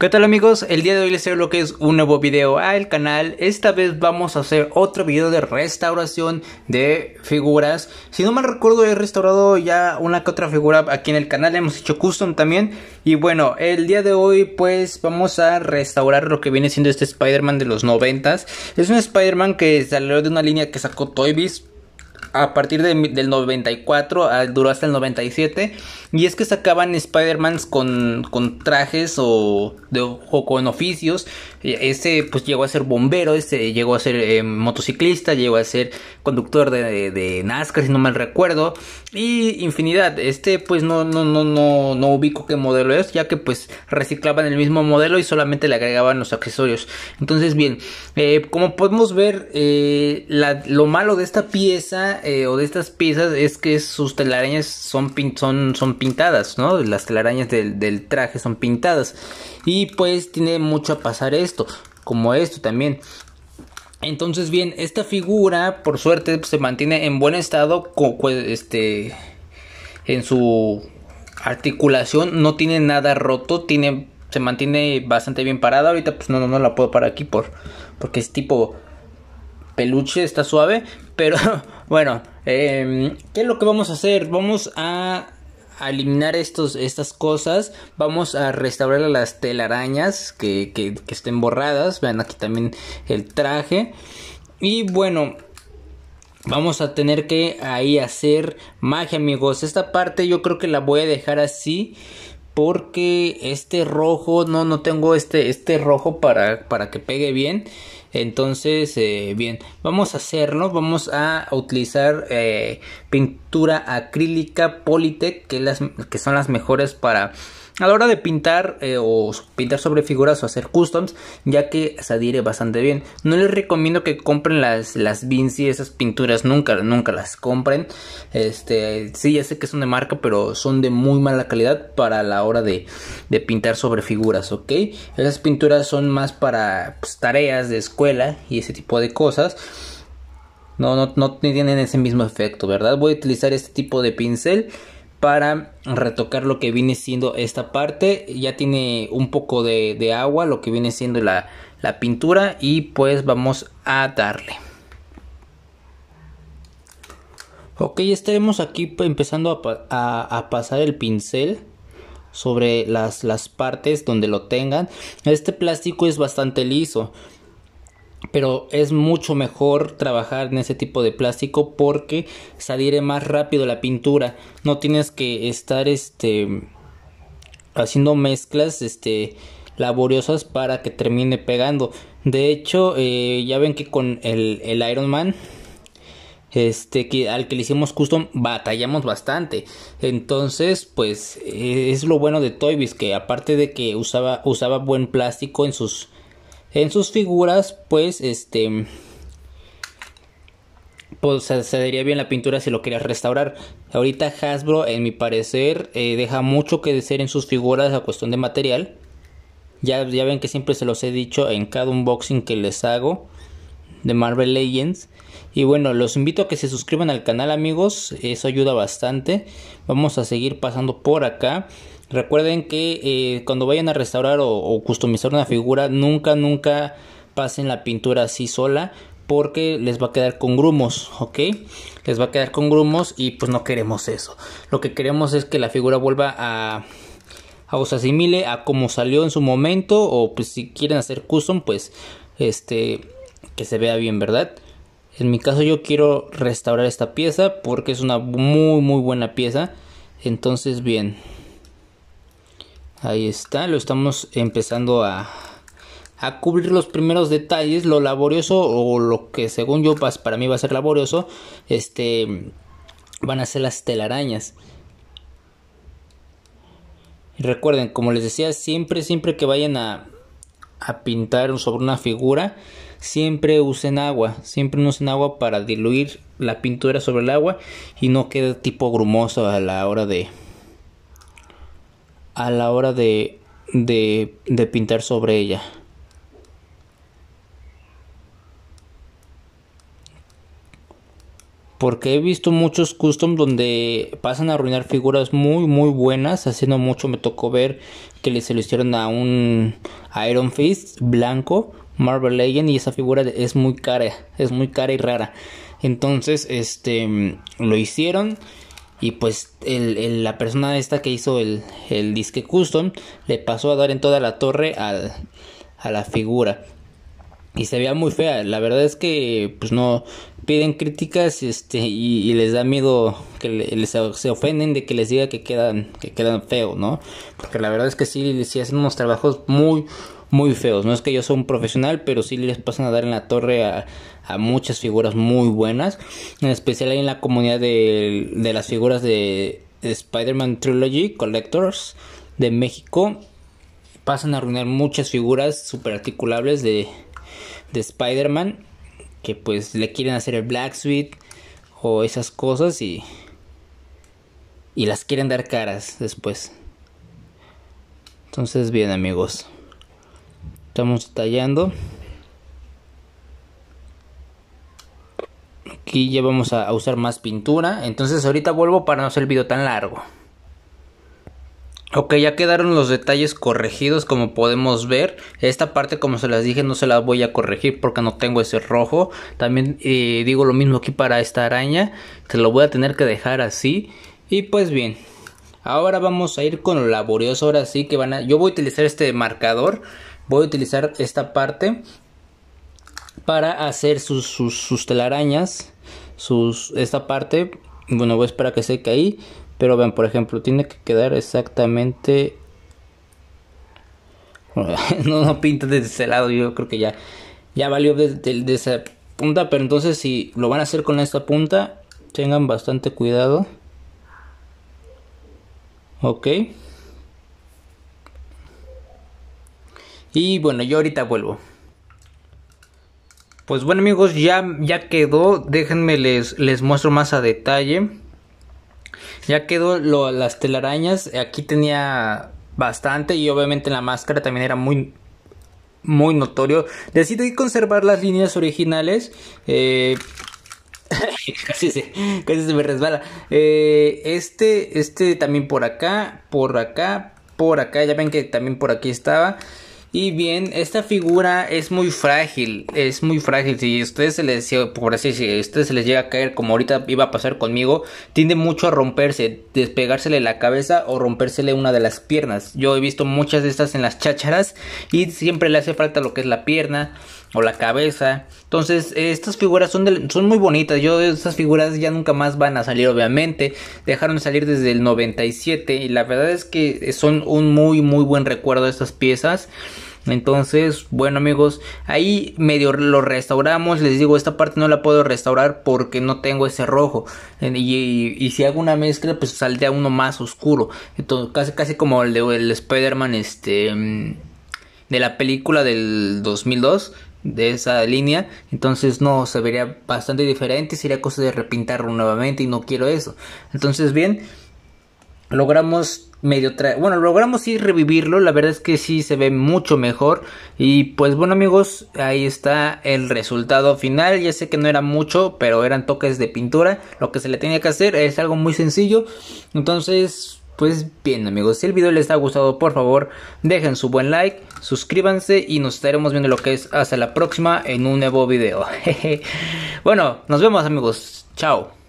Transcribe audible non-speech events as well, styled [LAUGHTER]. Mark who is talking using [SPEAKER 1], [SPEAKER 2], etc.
[SPEAKER 1] ¿Qué tal amigos? El día de hoy les traigo lo que es un nuevo video al canal. Esta vez vamos a hacer otro video de restauración de figuras. Si no mal recuerdo he restaurado ya una que otra figura aquí en el canal. Hemos hecho custom también. Y bueno, el día de hoy pues vamos a restaurar lo que viene siendo este Spider-Man de los 90. Es un Spider-Man que salió de una línea que sacó Toy a partir del 94, duró hasta el 97. Y es que sacaban Spider-Man con, trajes o, de, o con oficios. Este pues llegó a ser bombero, este llegó a ser eh, motociclista, llegó a ser conductor de, de, NASCAR, si no mal recuerdo. Y infinidad. Este pues no, no, no, no, no ubico qué modelo es, ya que pues reciclaban el mismo modelo y solamente le agregaban los accesorios. Entonces bien, eh, como podemos ver, eh, lo malo de esta pieza eh, o de estas piezas es que sus telarañas son, son, son pintadas, ¿no? Las telarañas del, traje son pintadas. Y pues tiene mucho a pasar esto, como esto también. Entonces, bien, esta figura, por suerte, se mantiene en buen estado este, en su articulación. No tiene nada roto, tiene, se mantiene bastante bien parada. Ahorita, pues no, no, la puedo parar aquí por, porque es tipo peluche, está suave. Pero [LAUGHS] bueno, em, ¿qué es lo que vamos a hacer? Vamos a eliminar estos, estas cosas. Vamos a restaurar las telarañas que, estén borradas. Vean aquí también el traje. Y bueno. Vamos a tener que ahí hacer magia amigos. Esta parte yo creo que la voy a dejar así. Porque este rojo. No, no tengo este, este rojo para, para que pegue bien. Entonces, eh, bien, vamos a hacerlo, vamos a utilizar eh, pintura acrílica Politec que, las, que son las mejores para a la hora de pintar eh, o pintar sobre figuras o hacer customs, ya que se adhiere bastante bien. No les recomiendo que compren las, las Vinci, esas pinturas, nunca, nunca las compren. Este, sí, ya sé que son de marca, pero son de muy mala calidad para la hora de, pintar sobre figuras, ¿ok? Esas pinturas son más para pues, tareas de escuela y ese tipo de cosas, no, no, tienen ese mismo efecto, ¿verdad? Voy a utilizar este tipo de pincel para retocar lo que viene siendo esta parte. Ya tiene un poco de, agua, lo que viene siendo la, pintura y pues vamos a darle. Ok, ya estaremos aquí pues, empezando a, a pasar el pincel sobre las, las partes donde lo tengan. Este plástico es bastante liso pero es mucho mejor trabajar en ese tipo de plástico porque saliere más rápido la pintura. No tienes que estar este haciendo mezclas este laboriosas para que termine pegando. De hecho, eh, ya ven que con el, Iron Man este que al que le hicimos custom batallamos bastante entonces pues eh, es lo bueno de Toybiz que aparte de que usaba usaba buen plástico en sus en sus figuras, pues este pues se daría bien la pintura si lo querías restaurar. Ahorita Hasbro, en mi parecer, eh, deja mucho que desear en sus figuras a cuestión de material. Ya, ya ven que siempre se los he dicho en cada unboxing que les hago de Marvel Legends. Y bueno, los invito a que se suscriban al canal amigos, eso ayuda bastante. Vamos a seguir pasando por acá. Recuerden que eh, cuando vayan a restaurar o, customizar una figura, nunca, nunca pasen la pintura así sola porque les va a quedar con grumos, ¿ok? Les va a quedar con grumos y pues no queremos eso. Lo que queremos es que la figura vuelva a, a os asimile a como salió en su momento o pues si quieren hacer custom, pues este que se vea bien, ¿verdad? En mi caso yo quiero restaurar esta pieza porque es una muy muy buena pieza. Entonces bien, ahí está, lo estamos empezando a, a cubrir los primeros detalles, lo laborioso o lo que según yo para mí va a ser laborioso, este van a ser las telarañas. Recuerden, como les decía, siempre siempre que vayan a a pintar sobre una figura, siempre usen agua, siempre usen agua para diluir la pintura sobre el agua y no quede tipo grumoso a la hora de a la hora de, de, de pintar sobre ella. porque he visto muchos Customs donde pasan a arruinar figuras muy muy buenas. Haciendo mucho me tocó ver que le se lo hicieron a un Iron Fist blanco, Marvel Legend, y esa figura es muy cara, es muy cara y rara. Entonces, este, lo hicieron y pues la persona esta que hizo el, disque custom le pasó a dar en toda la torre a la figura y se veía muy fea. La verdad es que pues no piden críticas este y, les da miedo que les, se ofenden de que les diga que quedan que quedan feos, ¿no? Porque la verdad es que sí hacen unos trabajos muy muy feos. No es que yo sea un profesional, pero sí les pasan a dar en la torre a, a muchas figuras muy buenas, en especial ahí en la comunidad de, de las figuras de, Spider-Man Trilogy Collectors de México. Pasan a arruinar muchas figuras super articulables de, de Spider-Man, que pues le quieren hacer el Black Suite o esas cosas y, y las quieren dar caras después. Entonces, bien amigos, estamos tallando. Aquí ya vamos a, a usar más pintura. Entonces ahorita vuelvo para no hacer el video tan largo. Ok, ya quedaron los detalles corregidos como podemos ver. Esta parte como se las dije no se la voy a corregir porque no tengo ese rojo. También eh, digo lo mismo aquí para esta araña. Se lo voy a tener que dejar así. Y pues bien, ahora vamos a ir con lo laborioso. Ahora sí que van a... Yo voy a utilizar este marcador. Voy a utilizar esta parte para hacer sus, sus, telarañas. Sus, esta parte. Bueno, voy a esperar que seque ahí pero ven por ejemplo, tiene que quedar exactamente... [LAUGHS] no, no pinta desde ese lado, yo creo que ya, ya valió desde esa punta. Pero entonces si lo van a hacer con esta punta, tengan bastante cuidado. Ok. Y bueno, yo ahorita vuelvo. Pues bueno amigos, ya, ya quedó. Déjenme les, les muestro más a detalle. Ya quedó lo, las telarañas. Aquí tenía bastante y obviamente la máscara también era muy muy notorio. Decidí conservar las líneas originales. Eh, [LAUGHS] casi, se, me resbala. Eh, este, este también por acá, por acá, por acá. Ya ven que también por aquí estaba. Y bien, esta figura es muy frágil, es muy frágil. Si ustedes se les, por si ustedes se les llega a caer, como ahorita iba a pasar conmigo, tiende mucho a romperse, despegársele la cabeza o rompérsele una de las piernas. Yo he visto muchas de estas en las chácharas y siempre le hace falta lo que es la pierna o la cabeza. Entonces, estas figuras son, son muy bonitas. Yo, estas figuras ya nunca más van a salir, obviamente. Dejaron de salir desde el 97 y la verdad es que son un muy, muy buen recuerdo estas piezas. Entonces, bueno amigos, ahí medio lo restauramos. Les digo, esta parte no la puedo restaurar porque no tengo ese rojo. Y, si hago una mezcla, pues saldría uno más oscuro. Entonces, casi, casi como el de el Spider-Man este, mm, de la película del 2002 de esa línea, entonces no, se vería bastante diferente, sería cosa de repintarlo nuevamente y no quiero eso. Entonces, bien, logramos medio tra bueno logramos sí revivirlo la verdad es que sí se ve mucho mejor y pues bueno amigos ahí está el resultado final ya sé que no era mucho pero eran toques de pintura lo que se le tenía que hacer es algo muy sencillo entonces pues bien amigos, si el video les ha gustado por favor dejen su buen like, suscríbanse y nos estaremos viendo lo que es hasta la próxima en un nuevo video. [LAUGHS] bueno, nos vemos amigos, chao.